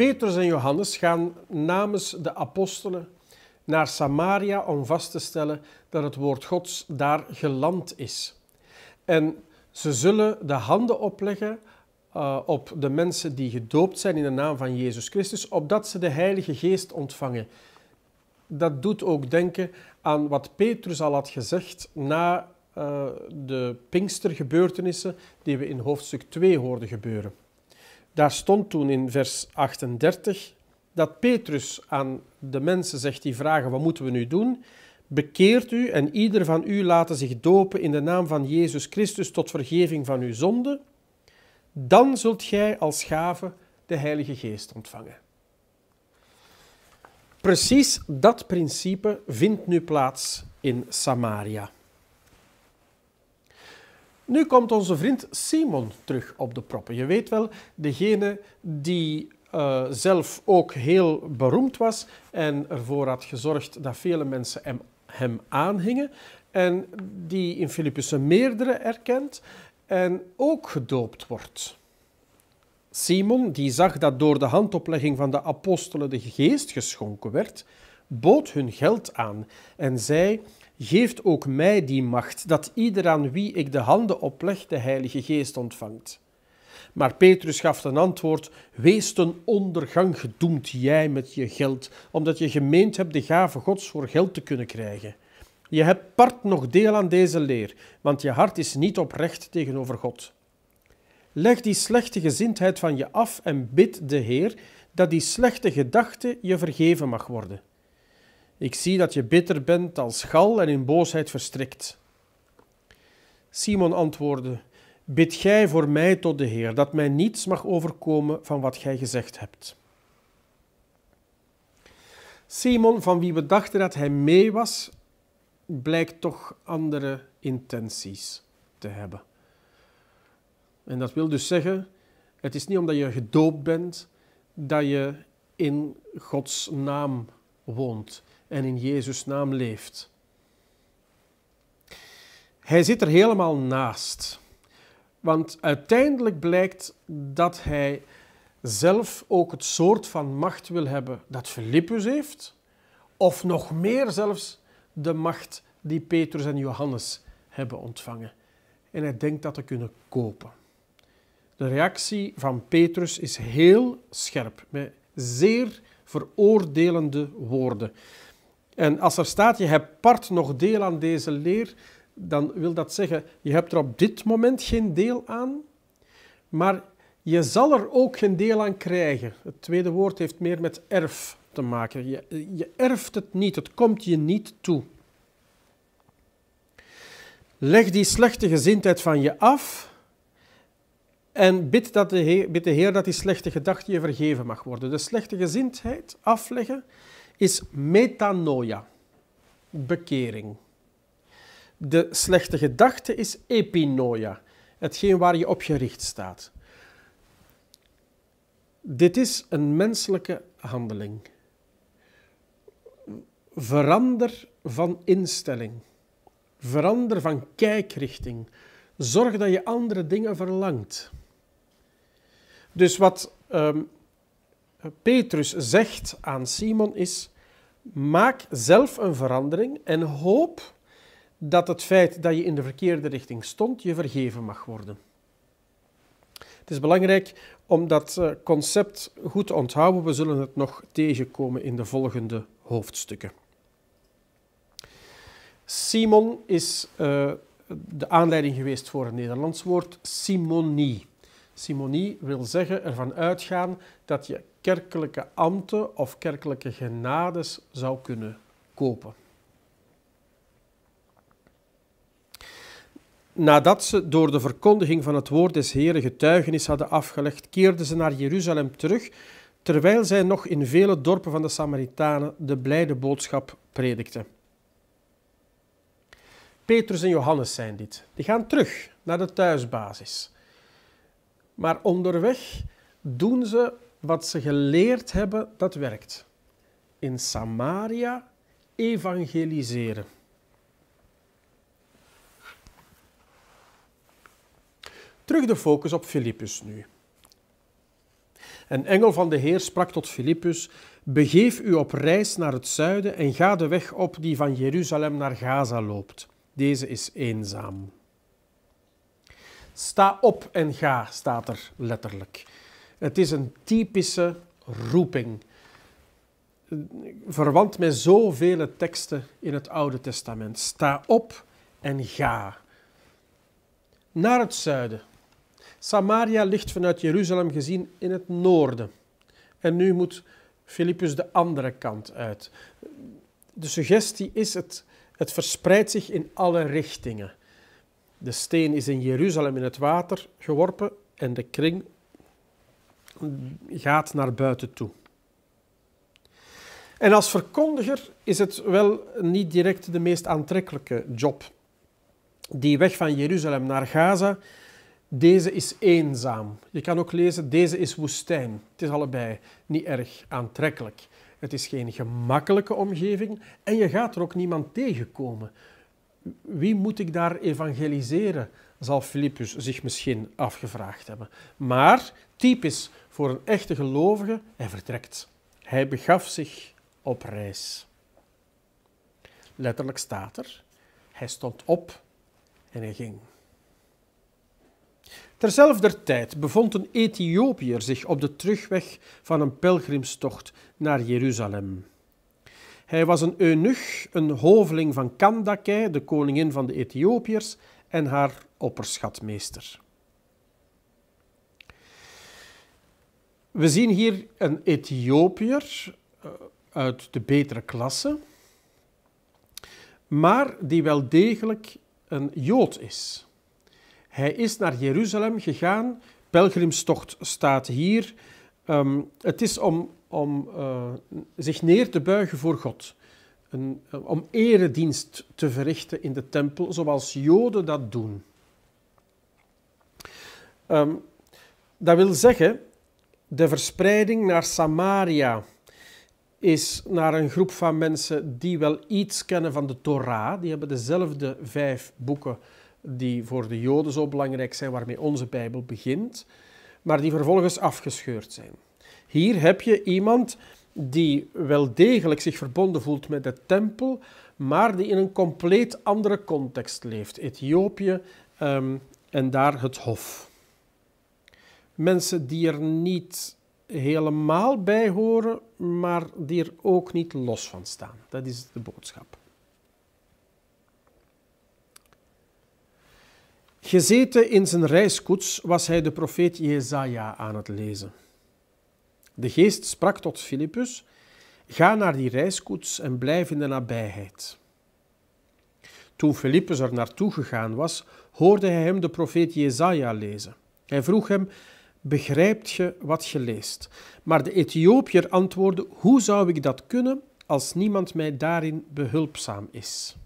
Petrus en Johannes gaan namens de apostelen naar Samaria om vast te stellen dat het woord Gods daar geland is. En ze zullen de handen opleggen eh, op de mensen die gedoopt zijn in de naam van Jezus Christus, opdat ze de Heilige Geest ontvangen. Dat doet ook denken aan wat Petrus al had gezegd na uh, de Pinkstergebeurtenissen die we in hoofdstuk 2 hoorden gebeuren. Daar stond toen in vers 38 dat Petrus aan de mensen zegt die vragen: wat moeten we nu doen? Bekeert u en ieder van u laten zich dopen in de naam van Jezus Christus tot vergeving van uw zonde. Dan zult gij als gave de Heilige Geest ontvangen. Precies dat principe vindt nu plaats in Samaria. Nu komt onze vriend Simon terug op de proppen. Je weet wel, degene die eh, zelf ook heel beroemd was en ervoor had gezorgd dat vele mensen hem, aanhingen. En die in een meerdere erkent en ook gedoopt wordt. Simon, die zag dat door de handoplegging van de apostelen de geest geschonken werd, bood hun geld aan en zei: geeft ook mij die macht, dat ieder aan wie ik de handen opleg de Heilige Geest ontvangt. Maar Petrus gaf een antwoord: Wees ten ondergang gedoemd, jij met je geld, omdat je gemeend hebt de gave Gods voor geld te kunnen krijgen. Je hebt part nog deel aan deze leer, want je hart is niet oprecht tegenover God. Leg die slechte gezindheid van je af en bid de Heer dat die slechte gedachte je vergeven mag worden. Ik zie dat je bitter bent als gal en in boosheid verstrikt. Simon antwoordde: Bid gij voor mij tot de Heer, dat mij niets mag overkomen van wat gij gezegd hebt. Simon, van wie we dachten dat hij mee was, blijkt toch andere intenties te hebben. En dat wil dus zeggen, het is niet omdat je gedoopt bent dat je in Gods naam woont en in Jezus' naam leeft. Hij zit er helemaal naast. Want uiteindelijk blijkt dat hij zelf ook het soort van macht wil hebben dat Filippus heeft, of nog meer zelfs de macht die Petrus en Johannes hebben ontvangen. En hij denkt dat te kunnen kopen. De reactie van Petrus is heel scherp, met zeer veroordelende woorden. En als er staat, je hebt part nog deel aan deze leer, dan wil dat zeggen, je hebt er op dit moment geen deel aan, maar je zal er ook geen deel aan krijgen. Het tweede woord heeft meer met erf te maken. Je, je erft het niet, het komt je niet toe. Leg die slechte gezindheid van je af en bid, dat de Heer, bid de Heer dat die slechte gedachte je vergeven mag worden. De slechte gezindheid afleggen is metanoia, bekering. De slechte gedachte is epinoia, hetgeen waar je op gericht staat. Dit is een menselijke handeling. Verander van instelling. Verander van kijkrichting. Zorg dat je andere dingen verlangt. Dus wat ehm, Petrus zegt aan Simon is: maak zelf een verandering en hoop dat het feit dat je in de verkeerde richting stond je vergeven mag worden. Het is belangrijk om dat eh, concept goed te onthouden. We zullen het nog tegenkomen in de volgende hoofdstukken. Simon is eh, de aanleiding geweest voor het Nederlands woord, simonie. Simonie wil zeggen ervan uitgaan dat je kerkelijke ambten of kerkelijke genades zou kunnen kopen. Nadat ze door de verkondiging van het woord des Heren getuigenis hadden afgelegd, keerden ze naar Jeruzalem terug, terwijl zij nog in vele dorpen van de Samaritanen de blijde boodschap predikten. Petrus en Johannes zijn dit. Die gaan terug naar de thuisbasis. Maar onderweg doen ze wat ze geleerd hebben dat werkt. In Samaria evangeliseren. Terug de focus op Filippus nu. Een engel van de Heer sprak tot Filippus: Begeef u op reis naar het zuiden en ga de weg op die van Jeruzalem naar Gaza loopt. Deze is eenzaam. Sta op en ga, staat er letterlijk. Het is een typische roeping. Verwant met zoveel teksten in het Oude Testament. Sta op en ga. Naar het zuiden. Samaria ligt vanuit Jeruzalem gezien in het noorden. En nu moet Filippus de andere kant uit. De suggestie is: het, het verspreidt zich in alle richtingen. De steen is in Jeruzalem in het water geworpen en de kring gaat naar buiten toe. En als verkondiger is het wel niet direct de meest aantrekkelijke job. Die weg van Jeruzalem naar Gaza, deze is eenzaam. Je kan ook lezen, deze is woestijn. Het is allebei niet erg aantrekkelijk. Het is geen gemakkelijke omgeving en je gaat er ook niemand tegenkomen wie moet ik daar evangeliseren? Zal Filippus zich misschien afgevraagd hebben. Maar typisch voor een echte gelovige, hij vertrekt. Hij begaf zich op reis. Letterlijk staat er, hij stond op en hij ging. Terzelfde tijd bevond een Ethiopiër zich op de terugweg van een pelgrimstocht naar Jeruzalem. Hij was een eunuch, een hoveling van Kandake, de koningin van de Ethiopiërs, en haar opperschatmeester. We zien hier een Ethiopiër eh, uit de betere klasse, maar die wel degelijk een Jood is. Hij is naar Jeruzalem gegaan. Pelgrimstocht staat hier. Ehm, het is om, om eh, zich neer te buigen voor God. Een, eh, om eredienst te verrichten in de tempel, zoals Joden dat doen. Ehm, dat wil zeggen, de verspreiding naar Samaria is naar een groep van mensen die wel iets kennen van de Torah. Die hebben dezelfde vijf boeken die voor de Joden zo belangrijk zijn, waarmee onze Bijbel begint maar die vervolgens afgescheurd zijn. Hier heb je iemand die wel degelijk zich verbonden voelt met de tempel, maar die in een compleet andere context leeft. Ethiopië ehm, en daar het hof. Mensen die er niet helemaal bij horen, maar die er ook niet los van staan. Dat is de boodschap. Gezeten in zijn reiskoets was hij de profeet Jezaja aan het lezen. De geest sprak tot Filippus: Ga naar die reiskoets en blijf in de nabijheid. Toen Filippus er naartoe gegaan was, hoorde hij hem de profeet Jezaja lezen. Hij vroeg hem: Begrijpt je wat je leest? Maar de Ethiopiër antwoordde: Hoe zou ik dat kunnen als niemand mij daarin behulpzaam is?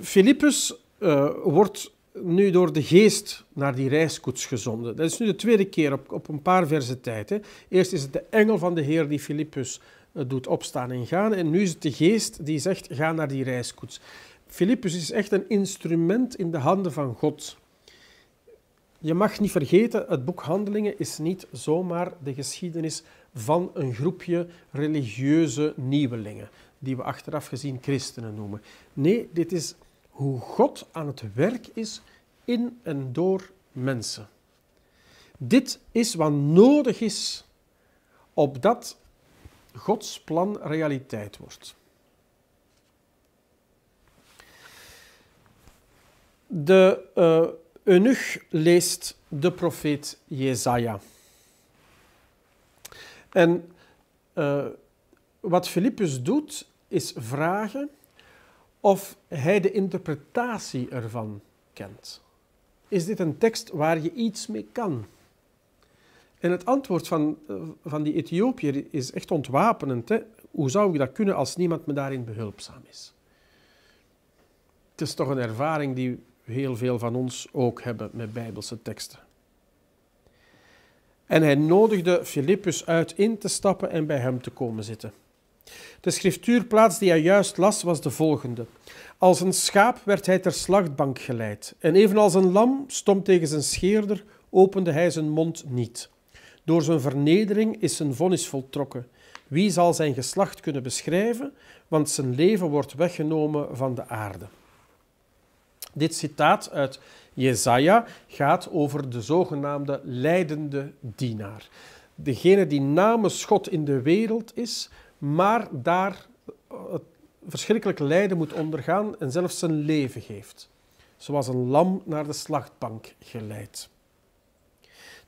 Philippus eh, wordt nu door de geest naar die reiskoets gezonden. Dat is nu de tweede keer op, op een paar verse tijd. Hè. Eerst is het de engel van de Heer die Philippus eh, doet opstaan en gaan. En nu is het de geest die zegt, ga naar die reiskoets. Philippus is echt een instrument in de handen van God. Je mag niet vergeten, het boek Handelingen is niet zomaar de geschiedenis van een groepje religieuze nieuwelingen die we achteraf gezien christenen noemen. Nee, dit is hoe God aan het werk is in en door mensen. Dit is wat nodig is opdat Gods plan realiteit wordt. De uh, eunuch leest de profeet Jesaja. En eh, wat Filippus doet, is vragen of hij de interpretatie ervan kent. Is dit een tekst waar je iets mee kan? En het antwoord van, eh, van die Ethiopiër is echt ontwapenend. Hè? Hoe zou ik dat kunnen als niemand me daarin behulpzaam is? Het is toch een ervaring die heel veel van ons ook hebben met Bijbelse teksten. En hij nodigde Filippus uit in te stappen en bij hem te komen zitten. De schriftuurplaats die hij juist las was de volgende. Als een schaap werd hij ter slachtbank geleid. En evenals een lam, stom tegen zijn scheerder, opende hij zijn mond niet. Door zijn vernedering is zijn vonnis voltrokken. Wie zal zijn geslacht kunnen beschrijven? Want zijn leven wordt weggenomen van de aarde. Dit citaat uit Jezaja gaat over de zogenaamde leidende dienaar. Degene die namens God in de wereld is, maar daar eh, het verschrikkelijk lijden moet ondergaan en zelfs zijn leven geeft, zoals een lam naar de slachtbank geleid.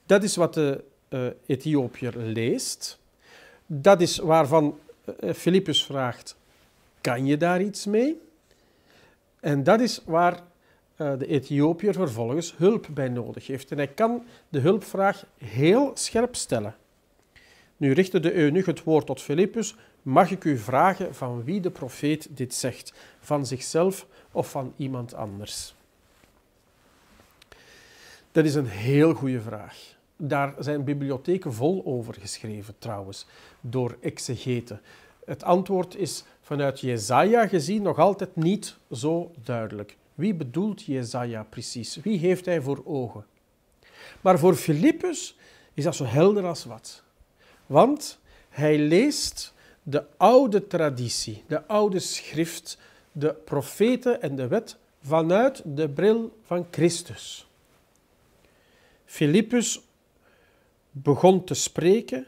Dat is wat de Ethiopier Ethiopiër leest. Dat is waarvan eh, eh, Filippus vraagt: kan je daar iets mee? En dat is waar de Ethiopier vervolgens hulp bij nodig heeft. En hij kan de hulpvraag heel scherp stellen. Nu richtte de eunuch het woord tot Filippus, mag ik u vragen van wie de profeet dit zegt, van zichzelf of van iemand anders? Dat is een heel goede vraag. Daar zijn bibliotheken vol over geschreven trouwens, door exegeten. Het antwoord is vanuit Jezaja gezien nog altijd niet zo duidelijk. Wie bedoelt Jezaja precies? Wie heeft hij voor ogen? Maar voor Filippus is dat zo helder als wat. Want hij leest de oude traditie, de oude schrift, de profeten en de wet vanuit de bril van Christus. Filippus begon te spreken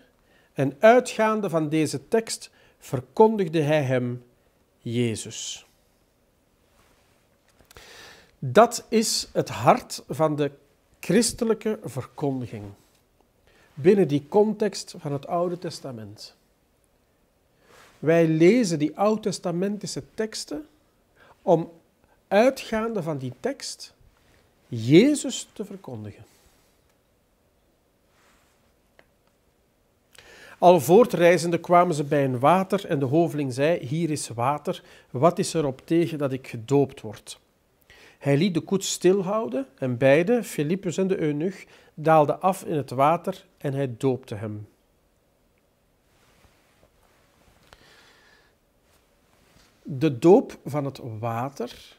en uitgaande van deze tekst verkondigde hij hem Jezus. Dat is het hart van de christelijke verkondiging binnen die context van het Oude Testament. Wij lezen die oud-testamentische teksten om uitgaande van die tekst Jezus te verkondigen. Al voortreizende kwamen ze bij een water en de hoveling zei, hier is water, wat is erop tegen dat ik gedoopt word? Hij liet de koets stilhouden en beide, Filippus en de eunuch, daalde af in het water en hij doopte hem. De doop van het water,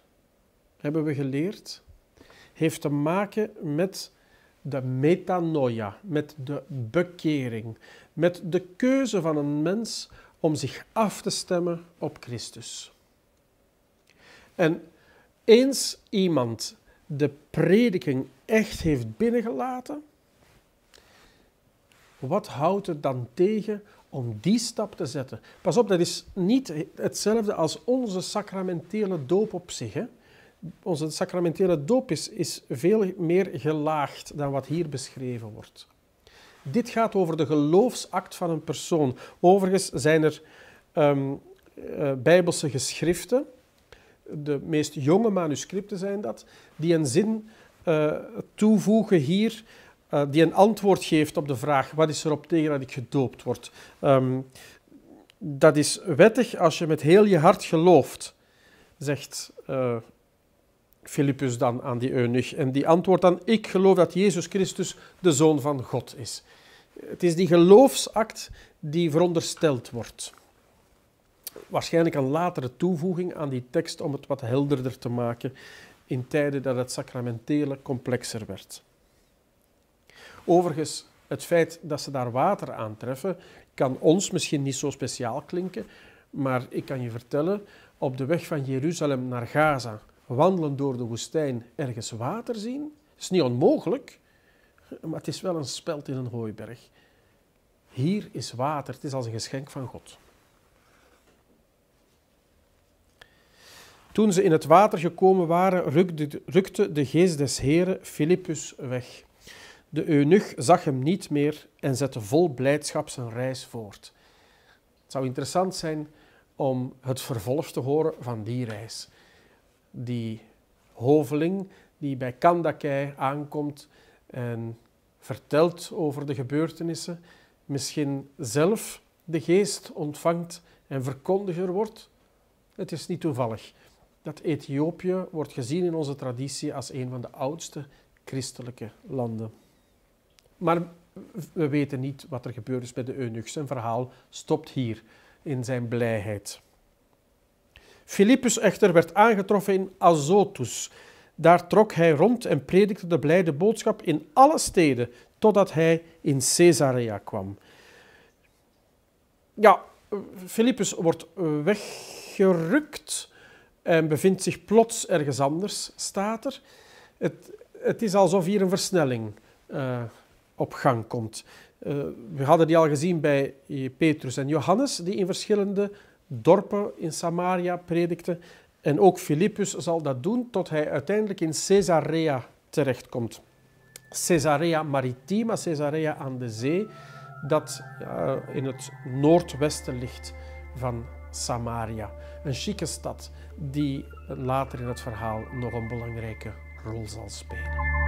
hebben we geleerd, heeft te maken met de metanoia, met de bekering, met de keuze van een mens om zich af te stemmen op Christus. En eens iemand de prediking echt heeft binnengelaten, wat houdt het dan tegen om die stap te zetten? Pas op, dat is niet hetzelfde als onze sacramentele doop op zich. Hè? Onze sacramentele doop is, veel meer gelaagd dan wat hier beschreven wordt. Dit gaat over de geloofsact van een persoon. Overigens zijn er ehm, eh, bijbelse geschriften de meest jonge manuscripten zijn dat, die een zin eh, toevoegen hier, eh, die een antwoord geeft op de vraag: wat is erop tegen dat ik gedoopt word? Ehm, dat is wettig als je met heel je hart gelooft, zegt uh, dan aan die eunuch. En die antwoordt dan: Ik geloof dat Jezus Christus de Zoon van God is. Het is die geloofsact die verondersteld wordt waarschijnlijk een latere toevoeging aan die tekst om het wat helderder te maken in tijden dat het sacramentele complexer werd. Overigens, het feit dat ze daar water aantreffen, kan ons misschien niet zo speciaal klinken, maar ik kan je vertellen, op de weg van Jeruzalem naar Gaza, wandelen door de woestijn, ergens water zien, is niet onmogelijk, maar het is wel een speld in een hooiberg. Hier is water, het is als een geschenk van God. Toen ze in het water gekomen waren, rukte de geest des Heren Filippus weg. De eunuch zag hem niet meer en zette vol blijdschap zijn reis voort. Het zou interessant zijn om het vervolg te horen van die reis. Die hoveling die bij Kandakei aankomt en vertelt over de gebeurtenissen, misschien zelf de geest ontvangt en verkondiger wordt. Het is niet toevallig dat Ethiopië wordt gezien in onze traditie als een van de oudste christelijke landen. Maar we weten niet wat er gebeurd is met de eunuch. Zijn verhaal stopt hier in zijn blijheid. Filippus echter werd aangetroffen in Azotus. Daar trok hij rond en predikte de blijde boodschap in alle steden, totdat hij in Caesarea kwam. Ja, Filippus wordt weggerukt en ehm, bevindt zich plots ergens anders, staat er. Het, het is alsof hier een versnelling eh, op gang komt. Eh, we hadden die al gezien bij eh, Petrus en Johannes, die in verschillende dorpen in Samaria predikten. En ook Filippus zal dat doen tot hij uiteindelijk in Caesarea terechtkomt. Caesarea Maritima, Caesarea aan de zee, dat in het noordwesten ligt van Samaria. Een chique stad die later in het verhaal nog een belangrijke rol zal spelen.